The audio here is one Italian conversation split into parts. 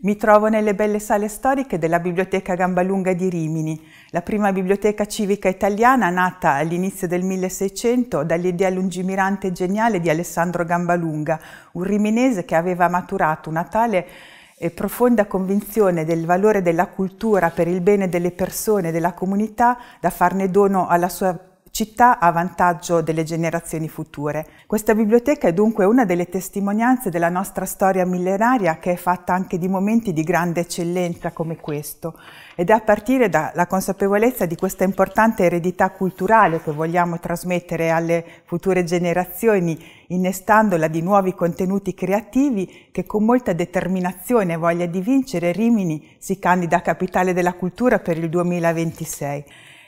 Mi trovo nelle belle sale storiche della Biblioteca Gambalunga di Rimini, la prima biblioteca civica italiana nata all'inizio del 1600 dall'idea lungimirante e geniale di Alessandro Gambalunga, un riminese che aveva maturato una tale e profonda convinzione del valore della cultura per il bene delle persone e della comunità da farne dono alla sua città a vantaggio delle generazioni future. Questa biblioteca è dunque una delle testimonianze della nostra storia millenaria che è fatta anche di momenti di grande eccellenza come questo ed è a partire dalla consapevolezza di questa importante eredità culturale che vogliamo trasmettere alle future generazioni innestandola di nuovi contenuti creativi che con molta determinazione e voglia di vincere Rimini si candida a capitale della cultura per il 2026.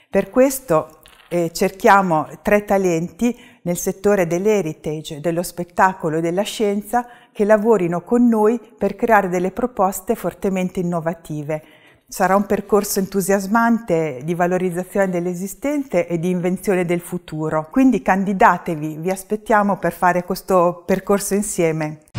Per questo eh, cerchiamo tre talenti nel settore dell'heritage, dello spettacolo e della scienza che lavorino con noi per creare delle proposte fortemente innovative. Sarà un percorso entusiasmante di valorizzazione dell'esistente e di invenzione del futuro. Quindi candidatevi, vi aspettiamo per fare questo percorso insieme.